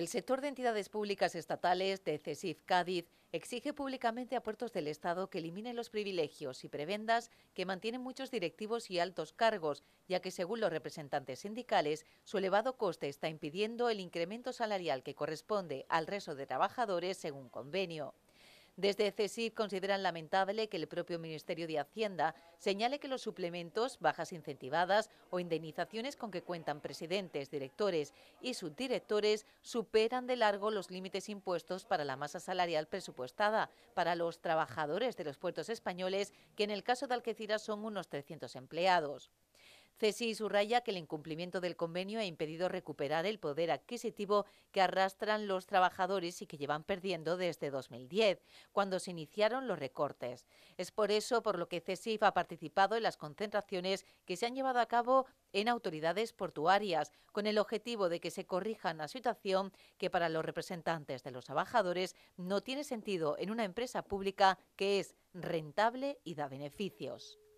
El sector de entidades públicas estatales de CESIF Cádiz exige públicamente a puertos del Estado que eliminen los privilegios y prebendas que mantienen muchos directivos y altos cargos, ya que según los representantes sindicales, su elevado coste está impidiendo el incremento salarial que corresponde al resto de trabajadores según convenio. Desde CESIF consideran lamentable que el propio Ministerio de Hacienda señale que los suplementos, bajas incentivadas o indemnizaciones con que cuentan presidentes, directores y subdirectores superan de largo los límites impuestos para la masa salarial presupuestada para los trabajadores de los puertos españoles, que en el caso de Algeciras son unos 300 empleados. CESI subraya que el incumplimiento del convenio ha impedido recuperar el poder adquisitivo que arrastran los trabajadores y que llevan perdiendo desde 2010, cuando se iniciaron los recortes. Es por eso por lo que CESIF ha participado en las concentraciones que se han llevado a cabo en autoridades portuarias, con el objetivo de que se corrija una situación que para los representantes de los trabajadores no tiene sentido en una empresa pública que es rentable y da beneficios.